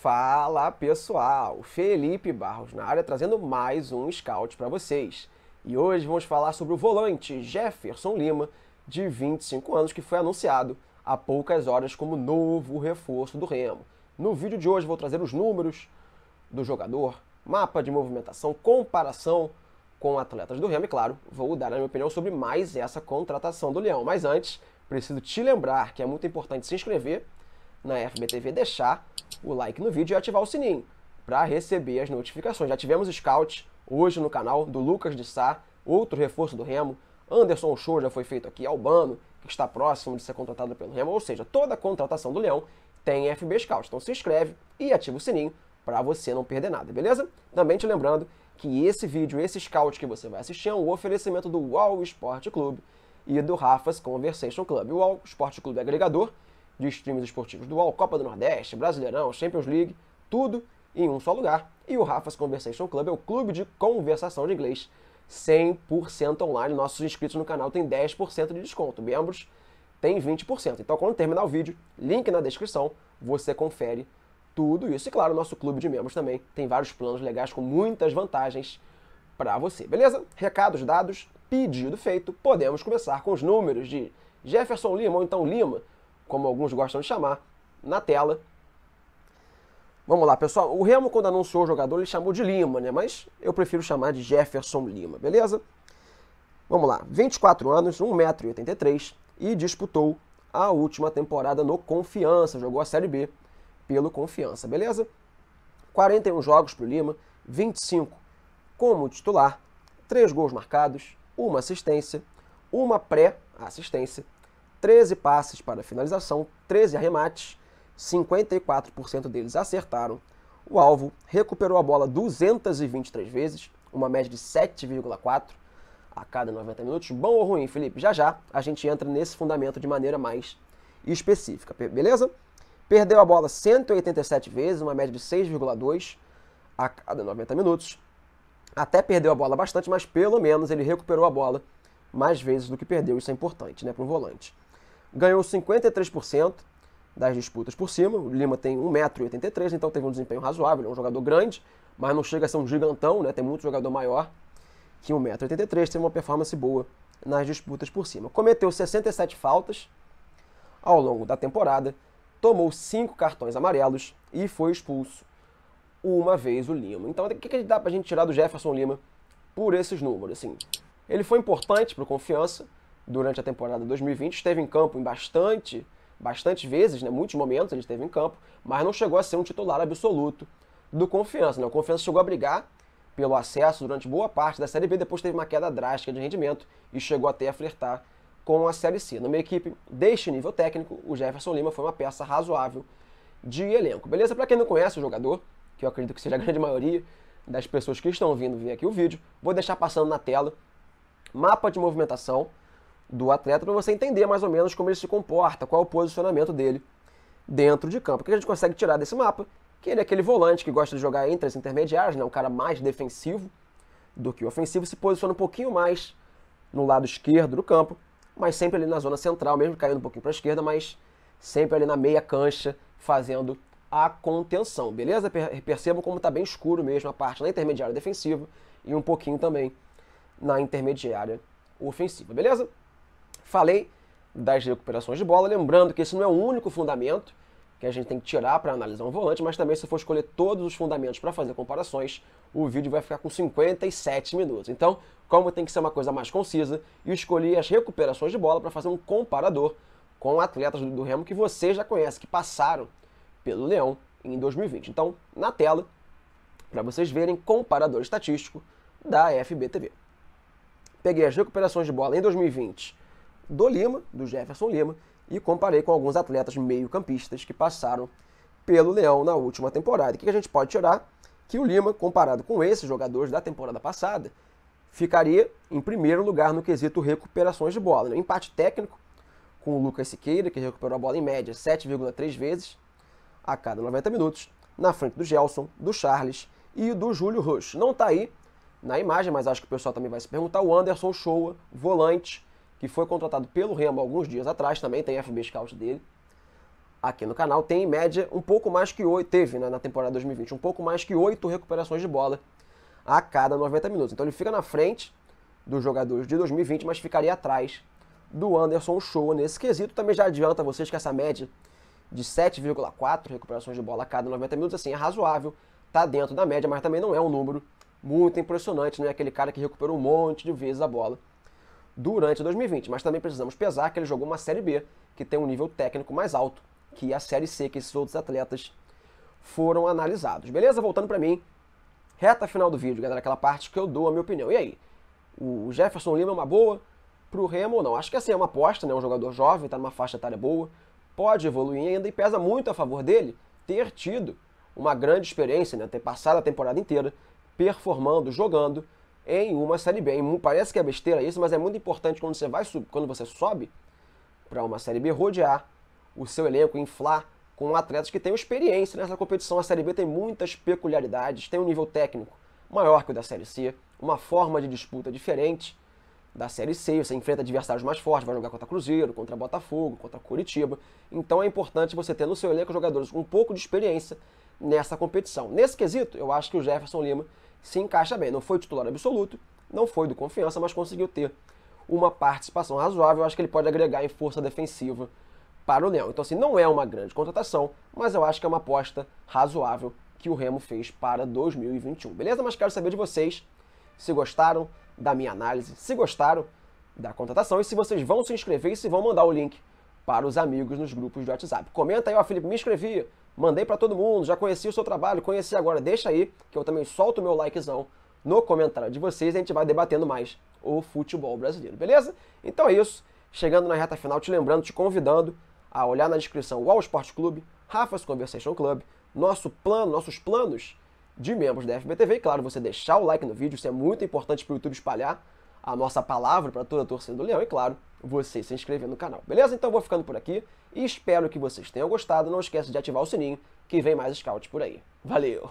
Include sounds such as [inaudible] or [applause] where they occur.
Fala pessoal, Felipe Barros na área trazendo mais um scout para vocês. E hoje vamos falar sobre o volante Jefferson Lima, de 25 anos, que foi anunciado há poucas horas como novo reforço do Remo. No vídeo de hoje vou trazer os números do jogador, mapa de movimentação, comparação com atletas do Remo e, claro, vou dar a minha opinião sobre mais essa contratação do Leão. Mas antes, preciso te lembrar que é muito importante se inscrever na FBTV, deixar o like no vídeo e ativar o sininho para receber as notificações. Já tivemos scout hoje no canal do Lucas de Sá, outro reforço do Remo. Anderson Show já foi feito aqui, Albano, que está próximo de ser contratado pelo Remo. Ou seja, toda contratação do Leão tem FB Scout. Então se inscreve e ativa o sininho para você não perder nada, beleza? Também te lembrando que esse vídeo, esse scout que você vai assistir é um oferecimento do UOL Esporte Clube e do Rafa's Conversation Club. O UOL Esporte Clube é agregador de streams esportivos. Dual, Copa do Nordeste, Brasileirão, Champions League, tudo em um só lugar. E o Rafa's Conversation Club é o clube de conversação de inglês 100% online. Nossos inscritos no canal têm 10% de desconto, membros têm 20%. Então, quando terminar o vídeo, link na descrição, você confere tudo isso. E claro, nosso clube de membros também tem vários planos legais com muitas vantagens para você, beleza? Recados dados, pedido feito, podemos começar com os números de Jefferson Lima ou então Lima como alguns gostam de chamar, na tela. Vamos lá, pessoal. O Remo, quando anunciou o jogador, ele chamou de Lima, né? Mas eu prefiro chamar de Jefferson Lima, beleza? Vamos lá. 24 anos, 1,83m e disputou a última temporada no Confiança. Jogou a Série B pelo Confiança, beleza? 41 jogos para o Lima, 25 como titular, 3 gols marcados, uma assistência, uma pré-assistência 13 passes para finalização, 13 arremates, 54% deles acertaram. O alvo recuperou a bola 223 vezes, uma média de 7,4 a cada 90 minutos. Bom ou ruim, Felipe? Já já a gente entra nesse fundamento de maneira mais específica, beleza? Perdeu a bola 187 vezes, uma média de 6,2 a cada 90 minutos. Até perdeu a bola bastante, mas pelo menos ele recuperou a bola mais vezes do que perdeu. Isso é importante, né, para um volante ganhou 53% das disputas por cima. O Lima tem 1,83m, então teve um desempenho razoável. Ele é um jogador grande, mas não chega a ser um gigantão, né? Tem muito jogador maior que 1,83m, teve uma performance boa nas disputas por cima. Cometeu 67 faltas ao longo da temporada, tomou 5 cartões amarelos e foi expulso uma vez o Lima. Então, o que, que dá pra gente tirar do Jefferson Lima por esses números? Assim, ele foi importante para a Confiança, durante a temporada 2020, esteve em campo em bastante, bastante vezes, né, muitos momentos ele esteve em campo, mas não chegou a ser um titular absoluto do Confiança. Né? O Confiança chegou a brigar pelo acesso durante boa parte da Série B, depois teve uma queda drástica de rendimento e chegou até a flertar com a Série C. Numa equipe deste nível técnico, o Jefferson Lima foi uma peça razoável de elenco. Beleza? Para quem não conhece o jogador, que eu acredito que seja a [laughs] grande maioria das pessoas que estão vindo ver aqui o vídeo, vou deixar passando na tela mapa de movimentação do atleta para você entender mais ou menos como ele se comporta, qual é o posicionamento dele dentro de campo. O que a gente consegue tirar desse mapa? Que ele é aquele volante que gosta de jogar entre as intermediárias, né? um cara mais defensivo do que ofensivo, se posiciona um pouquinho mais no lado esquerdo do campo, mas sempre ali na zona central, mesmo caindo um pouquinho para a esquerda, mas sempre ali na meia cancha, fazendo a contenção, beleza? Percebam como está bem escuro mesmo a parte na intermediária defensiva e um pouquinho também na intermediária ofensiva, beleza? Falei das recuperações de bola, lembrando que esse não é o único fundamento que a gente tem que tirar para analisar um volante, mas também se for escolher todos os fundamentos para fazer comparações, o vídeo vai ficar com 57 minutos. Então, como tem que ser uma coisa mais concisa, eu escolhi as recuperações de bola para fazer um comparador com atletas do Remo que você já conhece, que passaram pelo Leão em 2020. Então, na tela, para vocês verem, comparador estatístico da FBTV. Peguei as recuperações de bola em 2020 do Lima, do Jefferson Lima, e comparei com alguns atletas meio-campistas que passaram pelo Leão na última temporada. O que a gente pode tirar? Que o Lima, comparado com esses jogadores da temporada passada, ficaria em primeiro lugar no quesito recuperações de bola. Né? Empate técnico com o Lucas Siqueira, que recuperou a bola em média 7,3 vezes a cada 90 minutos, na frente do Gelson, do Charles e do Júlio Rush. Não está aí na imagem, mas acho que o pessoal também vai se perguntar. O Anderson Shoa, volante, que foi contratado pelo Remo alguns dias atrás, também tem FB Scout dele aqui no canal, tem em média um pouco mais que oito, teve né, na temporada 2020, um pouco mais que oito recuperações de bola a cada 90 minutos. Então ele fica na frente dos jogadores de 2020, mas ficaria atrás do Anderson Show nesse quesito. Também já adianta vocês que essa média de 7,4 recuperações de bola a cada 90 minutos, assim, é razoável, tá dentro da média, mas também não é um número muito impressionante, não é aquele cara que recuperou um monte de vezes a bola durante 2020, mas também precisamos pesar que ele jogou uma Série B, que tem um nível técnico mais alto que a Série C, que esses outros atletas foram analisados. Beleza? Voltando para mim, reta final do vídeo, galera, aquela parte que eu dou a minha opinião. E aí? O Jefferson Lima é uma boa pro Remo ou não? Acho que assim, é uma aposta, né? Um jogador jovem, tá numa faixa etária boa, pode evoluir ainda e pesa muito a favor dele ter tido uma grande experiência, né? Ter passado a temporada inteira performando, jogando, em uma série B. Parece que é besteira isso, mas é muito importante quando você vai quando você sobe para uma série B rodear o seu elenco, inflar com atletas que tenham experiência nessa competição. A série B tem muitas peculiaridades, tem um nível técnico maior que o da série C, uma forma de disputa diferente da série C, você enfrenta adversários mais fortes, vai jogar contra Cruzeiro, contra Botafogo, contra Curitiba. Então é importante você ter no seu elenco jogadores com um pouco de experiência nessa competição. Nesse quesito, eu acho que o Jefferson Lima se encaixa bem. Não foi titular absoluto, não foi do confiança, mas conseguiu ter uma participação razoável. Eu acho que ele pode agregar em força defensiva para o Leão. Então, assim, não é uma grande contratação, mas eu acho que é uma aposta razoável que o Remo fez para 2021. Beleza? Mas quero saber de vocês se gostaram da minha análise, se gostaram da contratação e se vocês vão se inscrever e se vão mandar o link para os amigos nos grupos de WhatsApp. Comenta aí, ó, Felipe, me inscrevi, mandei para todo mundo, já conheci o seu trabalho, conheci agora, deixa aí, que eu também solto o meu likezão no comentário de vocês e a gente vai debatendo mais o futebol brasileiro, beleza? Então é isso, chegando na reta final, te lembrando, te convidando a olhar na descrição o All Sport Club Rafa's Conversation Club, nosso plano, nossos planos de membros da FBTV, e claro, você deixar o like no vídeo, isso é muito importante para o YouTube espalhar a nossa palavra para toda a torcida do Leão, e claro, você se inscrever no canal. Beleza? Então vou ficando por aqui e espero que vocês tenham gostado. Não esqueça de ativar o sininho que vem mais scouts por aí. Valeu!